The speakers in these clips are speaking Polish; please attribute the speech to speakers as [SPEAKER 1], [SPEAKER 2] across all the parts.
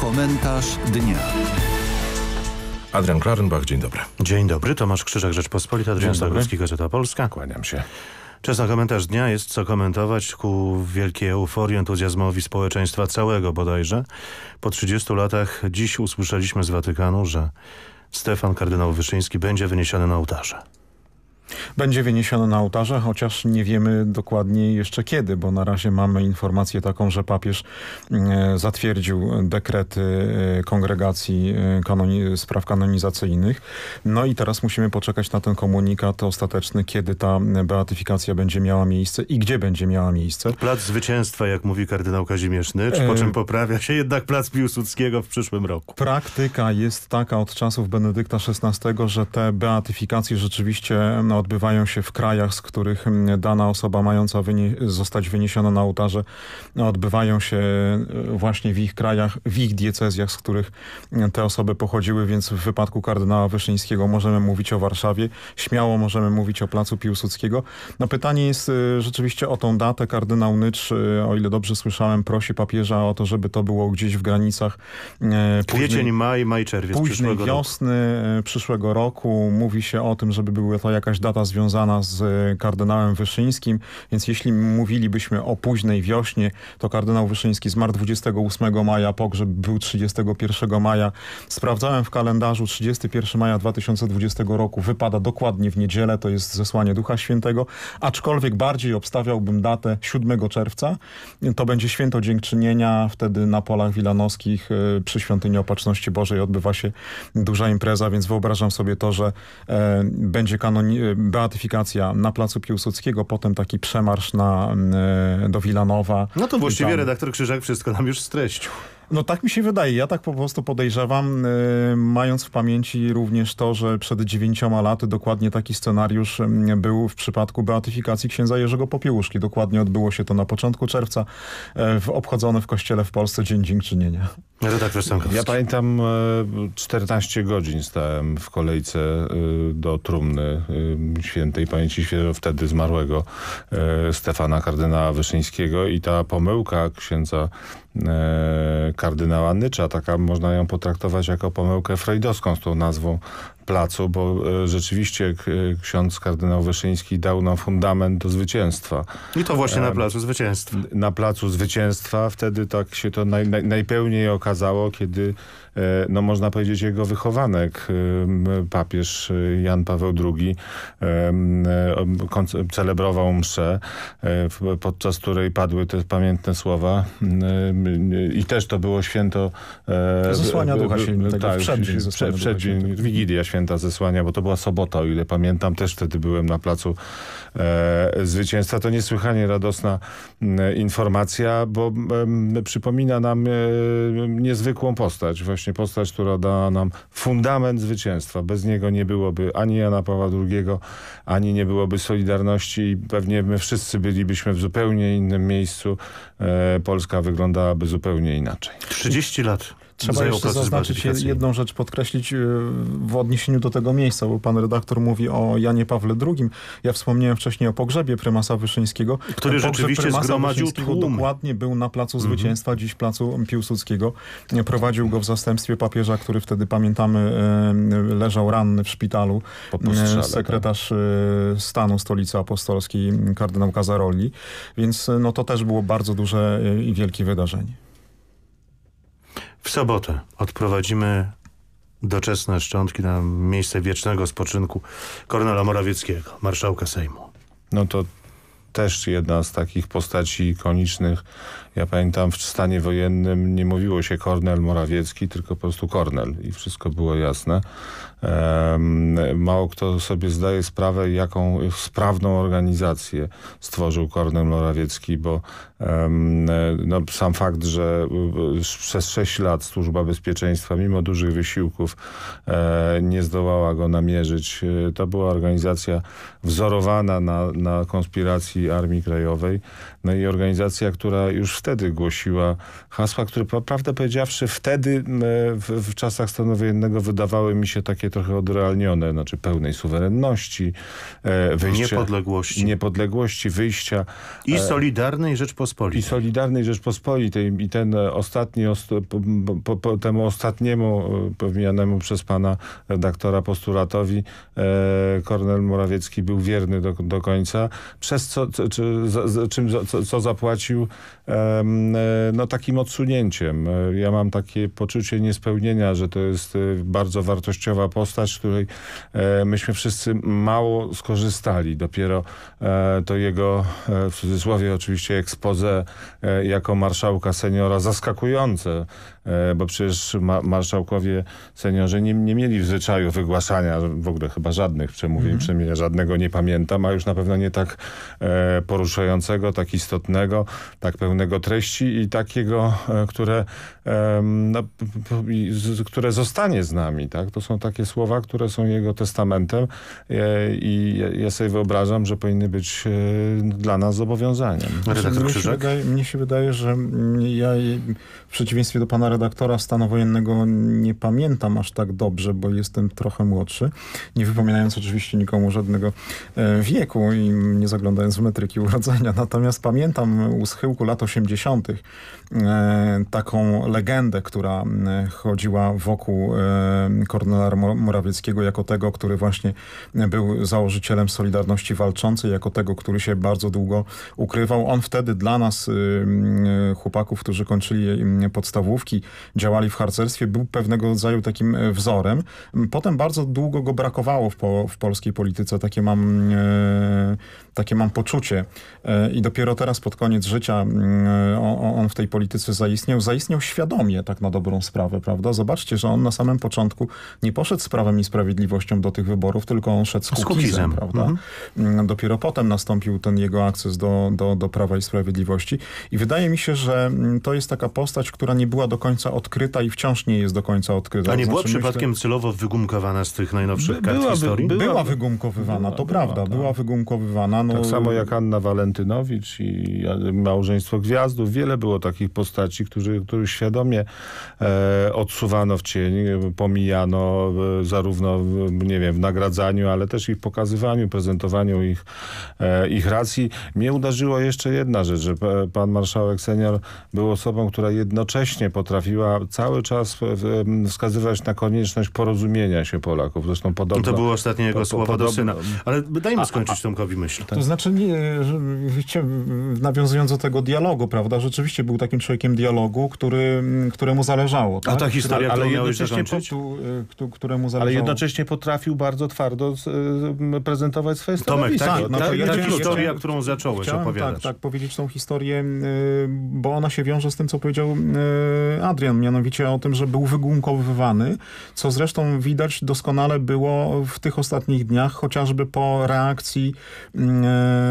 [SPEAKER 1] Komentarz dnia. Adrian Klarenbach, dzień dobry. Dzień dobry, Tomasz Krzyżak, Rzeczpospolita, Adrian Stagowski, Gazeta Polska. Kłaniam się. Czas na komentarz dnia jest co komentować ku wielkiej euforii, entuzjazmowi społeczeństwa całego bodajże. Po 30 latach dziś usłyszeliśmy z Watykanu, że Stefan kardynał Wyszyński będzie wyniesiony na ołtarze.
[SPEAKER 2] Będzie wyniesiony na ołtarze, chociaż nie wiemy dokładnie jeszcze kiedy, bo na razie mamy informację taką, że papież mm, e, zatwierdził dekrety e, kongregacji e, kanoni spraw kanonizacyjnych. No i teraz musimy poczekać na ten komunikat ostateczny, kiedy ta beatyfikacja będzie miała miejsce i gdzie będzie miała miejsce.
[SPEAKER 1] Plac Zwycięstwa, jak mówi kardynał Kazimierzny, po czym poprawia się jednak plac Piłsudskiego w przyszłym roku.
[SPEAKER 2] Praktyka jest taka od czasów Benedykta XVI, że te beatyfikacje rzeczywiście no, odbywają się w krajach, z których mm, dana osoba mająca zostać wyniesiona na ołtarze no, odbywają się e, właśnie w ich krajach, w ich diecezjach, z których mm, te osoby pochodziły, więc w wypadku kardynała Wyszyńskiego możemy mówić o Warszawie, śmiało możemy mówić o Placu Piłsudskiego. No pytanie jest e, rzeczywiście o tą datę. Kardynał Nycz, e, o ile dobrze słyszałem, prosi papieża o to, żeby to było gdzieś w granicach późnej, Kwiecień,
[SPEAKER 1] maj, maj, czerwiec późnej przyszłego
[SPEAKER 2] wiosny roku. przyszłego roku. Mówi się o tym, żeby była to jakaś data data związana z e, kardynałem Wyszyńskim, więc jeśli mówilibyśmy o późnej wiośnie, to kardynał Wyszyński zmarł 28 maja, pogrzeb był 31 maja. Sprawdzałem w kalendarzu 31 maja 2020 roku, wypada dokładnie w niedzielę, to jest zesłanie Ducha Świętego, aczkolwiek bardziej obstawiałbym datę 7 czerwca. To będzie święto dziękczynienia, wtedy na polach wilanowskich e, przy świątyni Opatrzności Bożej odbywa się duża impreza, więc wyobrażam sobie to, że e, będzie kanoni e, beatyfikacja na Placu Piłsudskiego, potem taki przemarsz na, mm, e, do Wilanowa. No to właściwie tam.
[SPEAKER 1] redaktor Krzyżak wszystko nam już streścił.
[SPEAKER 2] No tak mi się wydaje. Ja tak po prostu podejrzewam, yy, mając w pamięci również to, że przed dziewięcioma laty dokładnie taki scenariusz był w przypadku beatyfikacji księdza Jerzego Popiełuszki. Dokładnie odbyło się to na początku czerwca yy, w obchodzony w kościele w Polsce Dzień Dziękczynienia.
[SPEAKER 3] Redaktor Stankowiec. Ja pamiętam 14 e, godzin stałem w kolejce e, do trumny e, świętej pamięci świeżo wtedy zmarłego Stefana kardynała Wyszyńskiego i ta pomyłka księdza kardynała Nycza, taka można ją potraktować jako pomyłkę freudowską z tą nazwą placu, bo e, rzeczywiście e, ksiądz kardynał Wyszyński dał nam fundament do zwycięstwa. I to właśnie na e, placu zwycięstwa. Na placu zwycięstwa. Wtedy tak się to naj, naj, najpełniej okazało, kiedy no można powiedzieć jego wychowanek, papież Jan Paweł II celebrował mszę, podczas której padły te pamiętne słowa i też to było święto... Zesłania Ducha Świętego, tak, przeddzień, przeddzień, Wigilia Święta święta zesłania, bo to była sobota, o ile pamiętam, też wtedy byłem na placu e, zwycięstwa. To niesłychanie radosna e, informacja, bo e, przypomina nam e, niezwykłą postać, właśnie postać, która dała nam fundament zwycięstwa. Bez niego nie byłoby ani Jana Pawła II, ani nie byłoby Solidarności i pewnie my wszyscy bylibyśmy w zupełnie innym miejscu. E, Polska wyglądałaby zupełnie inaczej. 30 lat Trzeba jeszcze zaznaczyć jedną
[SPEAKER 2] rzecz, podkreślić y, w odniesieniu do tego miejsca, bo pan redaktor mówi o Janie Pawle II. Ja wspomniałem wcześniej o pogrzebie prymasa Wyszyńskiego. Który Ten rzeczywiście zgromadził tłum. dokładnie był na Placu mhm. Zwycięstwa, dziś Placu Piłsudskiego. Prowadził go w zastępstwie papieża, który wtedy, pamiętamy, y, y, leżał ranny w szpitalu. Tak. Sekretarz tak? stanu stolicy apostolskiej, kardynał Kazaroli. Więc no, to też było bardzo duże i wielkie wydarzenie.
[SPEAKER 1] W sobotę odprowadzimy doczesne szczątki na miejsce wiecznego spoczynku Kornela Morawieckiego, marszałka Sejmu.
[SPEAKER 3] No to też jedna z takich postaci ikonicznych ja pamiętam w stanie wojennym nie mówiło się Kornel Morawiecki, tylko po prostu Kornel i wszystko było jasne. Mało kto sobie zdaje sprawę, jaką sprawną organizację stworzył Kornel Morawiecki, bo no, sam fakt, że przez 6 lat Służba Bezpieczeństwa, mimo dużych wysiłków, e, nie zdołała go namierzyć. E, to była organizacja wzorowana na, na konspiracji Armii Krajowej, no i organizacja, która już w wtedy głosiła hasła, które prawdę powiedziawszy wtedy w, w czasach stanu wojennego wydawały mi się takie trochę odrealnione, znaczy pełnej suwerenności, e, wyjścia... Niepodległości. Niepodległości, wyjścia... I e, Solidarnej Rzeczpospolitej. I Solidarnej Rzeczpospolitej. I ten ostatni, po, po, temu ostatniemu e, powijanemu przez pana redaktora postulatowi Kornel Morawiecki był wierny do, do końca, przez co, czy, za, czym, co, co zapłacił E, no, takim odsunięciem. E, ja mam takie poczucie niespełnienia, że to jest e, bardzo wartościowa postać, której myśmy wszyscy mało skorzystali. Dopiero to jego, w cudzysłowie oczywiście, ekspoze jako marszałka seniora zaskakujące, bo przecież marszałkowie seniorzy nie, nie mieli w zwyczaju wygłaszania w ogóle chyba żadnych przemówień, mm. przynajmniej żadnego nie pamiętam, a już na pewno nie tak poruszającego, tak istotnego, tak pełnego treści i takiego, e, które, no, które zostanie z nami. Tak? To są takie słowa, które są jego testamentem i ja sobie wyobrażam, że powinny być e, dla nas zobowiązaniem. Redaktor znaczy, mnie się,
[SPEAKER 2] wydaje, mnie się wydaje, że ja w przeciwieństwie do pana redaktora stanu wojennego nie pamiętam aż tak dobrze, bo jestem trochę młodszy, nie wypominając oczywiście nikomu żadnego e, wieku i nie zaglądając w metryki urodzenia. Natomiast pamiętam u schyłku lat 80 E, taką legendę, która e, chodziła wokół e, Kornela Morawieckiego jako tego, który właśnie był założycielem Solidarności Walczącej, jako tego, który się bardzo długo ukrywał. On wtedy dla nas, y, y, chłopaków, którzy kończyli y, podstawówki, działali w harcerstwie, był pewnego rodzaju takim wzorem. Potem bardzo długo go brakowało w, po, w polskiej polityce. Takie mam, takie mam poczucie. I dopiero teraz pod koniec życia mm, on, on w tej polityce zaistniał, zaistniał świadomie tak na dobrą sprawę, prawda? Zobaczcie, że on na samym początku nie poszedł z Prawem i Sprawiedliwością do tych wyborów, tylko on szedł z, z Kukizem, prawda? Mhm. Mm, dopiero potem nastąpił ten jego akces do, do, do Prawa i Sprawiedliwości i wydaje mi się, że mm, to jest taka postać, która nie była do końca odkryta i wciąż nie jest do końca odkryta. A nie była znaczy, przypadkiem
[SPEAKER 1] myślę... celowo wygumkowana z tych najnowszych by, kart była, historii? Była, była
[SPEAKER 2] wygumkowywana, była, to była, prawda, była, tak. była wygumkowywana. No... Tak samo jak
[SPEAKER 3] Anna Walentynowicz i e, małżeństwo gwiazd Wiele było takich postaci, którzy, których świadomie e, odsuwano w cień, pomijano e, zarówno w, nie wiem, w nagradzaniu, ale też ich pokazywaniu, prezentowaniu ich, e, ich racji. Mnie uderzyło jeszcze jedna rzecz, że e, pan marszałek senior był osobą, która jednocześnie potrafiła cały czas e, wskazywać na konieczność porozumienia się Polaków. Zresztą podobno... To było ostatnie jego po, słowa po, do syna. Ale dajmy skończyć a, a, Tomkowi myśl. To
[SPEAKER 2] znaczy, nie, nawiązując do tego dialogu, prawda? Rzeczywiście był takim człowiekiem dialogu, który, mm, któremu zależało. Tak? A ta tak? historia, ale, y, ale jednocześnie po, któremu zależało. Ale
[SPEAKER 3] jednocześnie potrafił bardzo twardo
[SPEAKER 2] y, prezentować swoje stanowisko. Tomek, tak, no, ta, ja ta historia, chciałem, którą zacząłeś chciałem, tak, opowiadać. Tak, tak, powiedzieć tą historię, y, bo ona się wiąże z tym, co powiedział Adrian, mianowicie o tym, że był wygunkowywany, co zresztą widać doskonale było w tych ostatnich dniach, chociażby po reakcji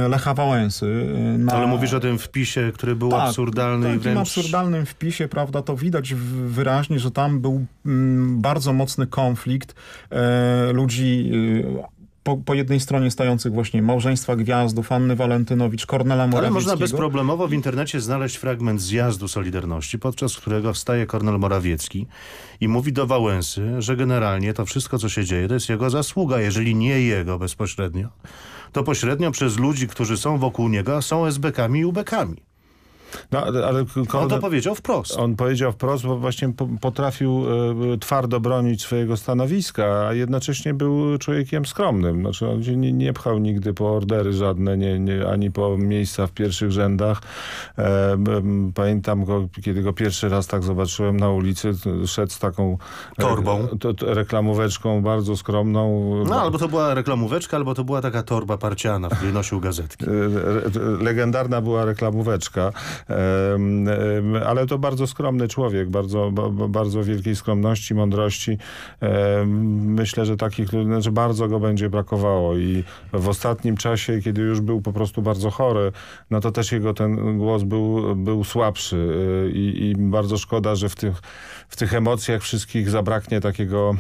[SPEAKER 2] Lecha Wałęsy. Na... Ale mówisz o
[SPEAKER 1] tym wpisie, który był tak, absurdalny w wręcz...
[SPEAKER 2] absurdalnym wpisie, prawda, to widać wyraźnie, że tam był m, mm, bardzo mocny konflikt e, ludzi e, po, po, jednej stronie stających właśnie Małżeństwa Gwiazdów, Anny Walentynowicz, Kornela Morawieckiego. Ale można
[SPEAKER 1] bezproblemowo w internecie znaleźć fragment zjazdu Solidarności, podczas którego wstaje Kornel Morawiecki i mówi do Wałęsy, że generalnie to wszystko, co się dzieje, to jest jego zasługa, jeżeli nie jego bezpośrednio, to pośrednio przez ludzi, którzy są wokół niego, są SBK-ami i
[SPEAKER 3] UBK-ami. No, ale on to powiedział wprost. On powiedział wprost, bo właśnie potrafił e, twardo bronić swojego stanowiska, a jednocześnie był człowiekiem skromnym. Znaczy on się nie, nie pchał nigdy po ordery żadne, nie, nie, ani po miejsca w pierwszych rzędach. E, pamiętam go, kiedy go pierwszy raz tak zobaczyłem na ulicy, szedł z taką e, torbą, reklamóweczką bardzo skromną. No albo to była reklamóweczka, albo to była taka torba parciana, w której nosił gazetki. Legendarna była reklamóweczka ale to bardzo skromny człowiek, bardzo, bardzo wielkiej skromności, mądrości. Myślę, że takich ludzi, znaczy bardzo go będzie brakowało i w ostatnim czasie, kiedy już był po prostu bardzo chory, no to też jego ten głos był, był słabszy y, i, i bardzo szkoda, że w tych, w tych emocjach wszystkich zabraknie takiego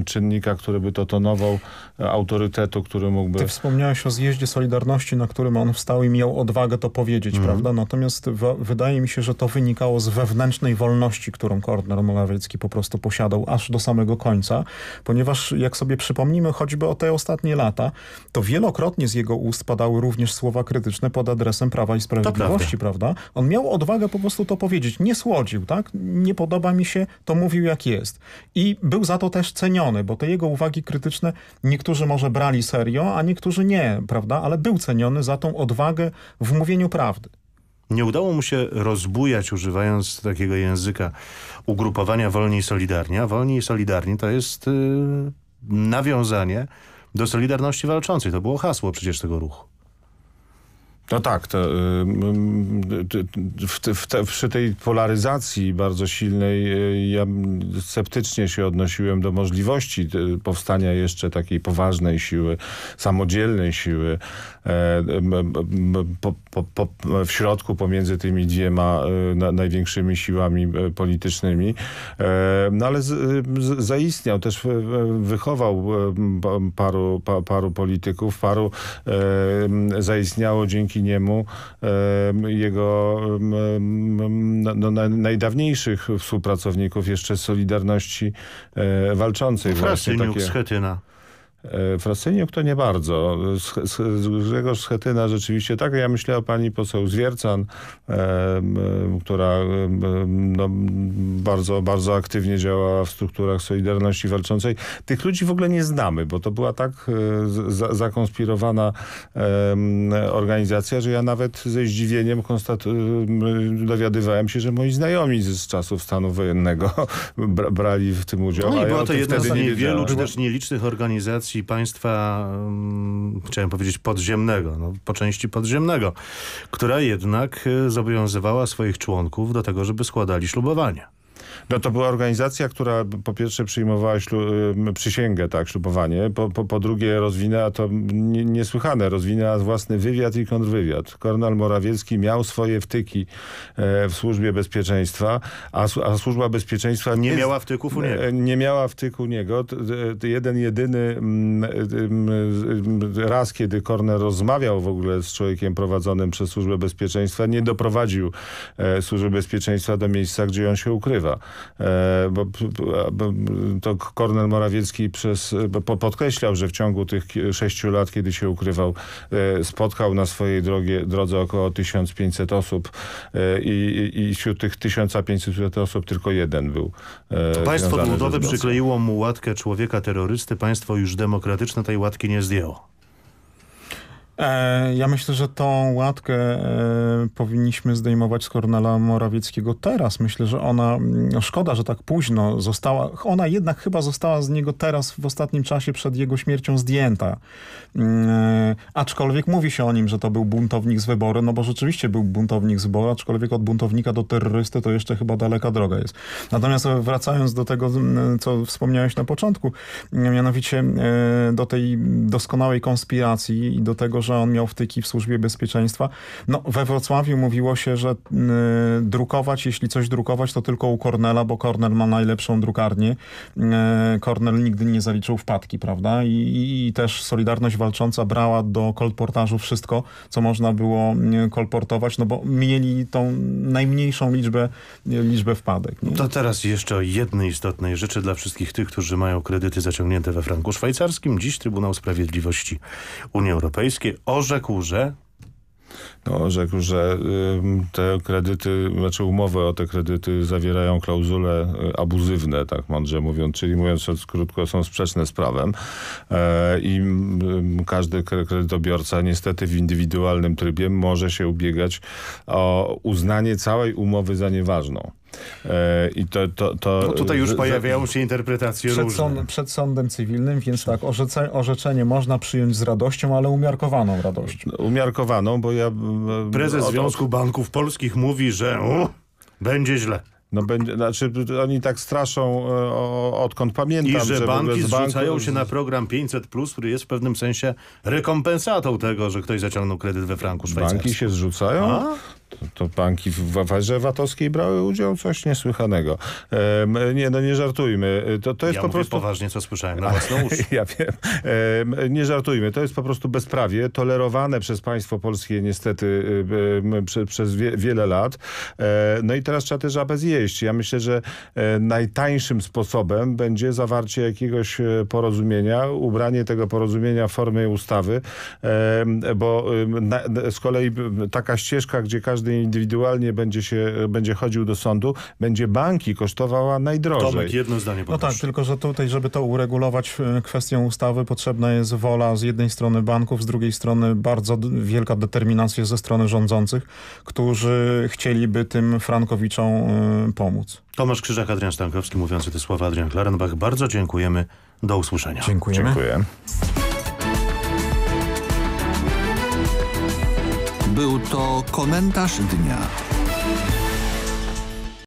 [SPEAKER 3] y, czynnika, który by to tonował autorytetu, który mógłby... Ty
[SPEAKER 2] wspomniałeś o zjeździe Solidarności, na którym on wstał i miał odwagę to powiedzieć, mm -hmm. prawda? Natomiast Natomiast wydaje mi się, że to wynikało z wewnętrznej wolności, którą kordner Morawiecki po prostu posiadał aż do samego końca, ponieważ jak sobie przypomnimy choćby o te ostatnie lata, to wielokrotnie z jego ust padały również słowa krytyczne pod adresem Prawa i Sprawiedliwości, prawda? On miał odwagę po prostu to powiedzieć. Nie słodził, tak? Nie podoba mi się, to mówił jak jest. I był za to też ceniony, bo te jego uwagi krytyczne niektórzy może brali serio, a niektórzy nie, prawda? Ale był ceniony za tą odwagę w mówieniu prawdy.
[SPEAKER 1] Nie udało mu się rozbujać, używając takiego języka ugrupowania Wolni i Solidarni, a Wolni i Solidarni to jest yy, nawiązanie do
[SPEAKER 3] Solidarności Walczącej. To było hasło przecież tego ruchu. No tak, to, y, y, y, w te, w te, przy tej polaryzacji bardzo silnej ja sceptycznie się odnosiłem do możliwości powstania jeszcze takiej poważnej siły, samodzielnej siły e, po, po, po, w środku pomiędzy tymi dwiema największymi siłami politycznymi. E, no ale z, z, zaistniał, też wychował paru, paru polityków, paru e, zaistniało dzięki dzięki jego no, no najdawniejszych współpracowników jeszcze Solidarności e, Walczącej. Właśnie, takie... Schetyna. Frasyniuk to nie bardzo. z Grzegorz Schetyna rzeczywiście tak. Ja myślę o pani poseł Zwiercan, która no, bardzo, bardzo aktywnie działała w strukturach Solidarności Walczącej. Tych ludzi w ogóle nie znamy, bo to była tak e, zakonspirowana organizacja, że ja nawet ze zdziwieniem dowiadywałem się, że moi znajomi z czasów stanu wojennego brali w tym udział. No i była to jedna z niewielu, czy też
[SPEAKER 1] nielicznych organizacji, koncepcji państwa, mm, chciałem powiedzieć, podziemnego, no, po części podziemnego, która jednak
[SPEAKER 3] e, zobowiązywała swoich członków do tego, żeby składali ślubowanie. No to była organizacja, która po pierwsze przyjmowała ślu, y, przysięgę, tak, ślubowanie, po, po, po drugie rozwinęła to niesłychane, rozwinęła własny wywiad i kontrwywiad. Kornel Morawiecki miał swoje wtyki e, w służbie bezpieczeństwa, a, a służba bezpieczeństwa nie, nie miała wtyków u e, niego. Nie miała wtyku niego. Jeden jedyny mm, e, raz, kiedy Kornel rozmawiał w ogóle z człowiekiem prowadzonym przez służbę bezpieczeństwa, nie doprowadził służby bezpieczeństwa do miejsca, gdzie on się ukrywa bo, to Kornel Morawiecki przez, podkreślał, że w ciągu tych sześciu lat, kiedy się ukrywał, e, spotkał na swojej drogie, drodze około 1500 osób e, i, i wśród tych 1500 osób tylko jeden był. E,
[SPEAKER 1] państwo Ludowe przykleiło mu łatkę człowieka terrorysty, państwo już demokratyczne tej łatki nie zdjęło.
[SPEAKER 2] E, ja myślę, że tą łatkę e, powinniśmy zdejmować z Kornela Morawieckiego teraz. Myślę, że ona, mm, szkoda, że tak późno została, ona jednak chyba została z niego teraz w ostatnim czasie przed jego śmiercią zdjęta. Mm, e, aczkolwiek mówi się o nim, że to był buntownik z wyboru, no bo rzeczywiście był buntownik z wyboru, aczkolwiek od buntownika do terrorysty to jeszcze chyba daleka droga jest. Natomiast wracając do tego, mm, co wspomniałeś na początku, mianowicie do tej doskonałej konspiracji i do tego, że że on miał wtyki w służbie bezpieczeństwa. No, we Wrocławiu mówiło się, że y, drukować, jeśli coś drukować, to tylko u Kornela, bo Kornel ma najlepszą drukarnię. Y, Kornel nigdy nie zaliczył wpadki, prawda? I, i też Solidarność Walcząca brała do kolportażu wszystko, co można było y, kolportować, no bo mieli tą najmniejszą liczbę, liczbę wpadek. Nie? To
[SPEAKER 1] teraz jeszcze o jednej istotnej rzeczy dla wszystkich tych, którzy mają kredyty zaciągnięte we franku szwajcarskim. Dziś Trybunał Sprawiedliwości
[SPEAKER 3] Unii Europejskiej orzekł, że... No, rzekł, że te kredyty, znaczy umowy o te kredyty zawierają klauzule y, abuzywne, tak mądrze mówiąc, czyli mówiąc krótko, są sprzeczne z prawem e, i każdy kredytobiorca niestety w indywidualnym trybie może się ubiegać o uznanie całej umowy za nieważną. E, I to, to, to, no tutaj już pojawiają się interpretacje przed różne.
[SPEAKER 2] Sąd, przed sądem cywilnym, więc tak, orzece, orzeczenie można przyjąć z radością, ale umiarkowaną radością.
[SPEAKER 3] Umiarkowaną, bo ja... Prezes od... Związku Banków Polskich mówi, że u, będzie źle. No będzie, znaczy oni tak straszą e, o, odkąd pamiętam. I że, że banki zrzucają się na
[SPEAKER 1] program 500+, plus, który jest w pewnym sensie rekompensatą tego, że ktoś zaciągnął kredyt we franku szwajcarskim. Banki się
[SPEAKER 3] zrzucają? A? To, to banki w aferze VAT-owskiej brały udział? Coś niesłychanego. nie, no nie żartujmy. To, to jest ja po prostu... poważnie, co słyszałem na własną uszy. Ja wiem. nie żartujmy. To jest po prostu bezprawie tolerowane przez państwo polskie niestety e, prze, przez wie, wiele lat. E, no i teraz trzeba też żabę zjeść. Ja myślę, że e, najtańszym sposobem będzie zawarcie jakiegoś e, porozumienia, ubranie tego porozumienia w formie ustawy, bo na, z kolei taka ścieżka, gdzie każdy każdy indywidualnie będzie się, będzie chodził do sądu, będzie banki kosztowała najdrożej. Tomek, jedno zdanie
[SPEAKER 2] poproszę. No tak, tylko że tutaj, żeby to uregulować e, kwestią ustawy, potrzebna jest wola z jednej strony banków, z drugiej strony bardzo wielka determinacja ze strony rządzących, którzy chcieliby tym frankowiczom e, pomóc.
[SPEAKER 1] Tomasz Krzyżak, Adrian Stankowski, mówiący te słowa Adrian Klarenbach. Bardzo dziękujemy. Do usłyszenia. Dziękujemy. Dziękuję. Był to komentarz dnia.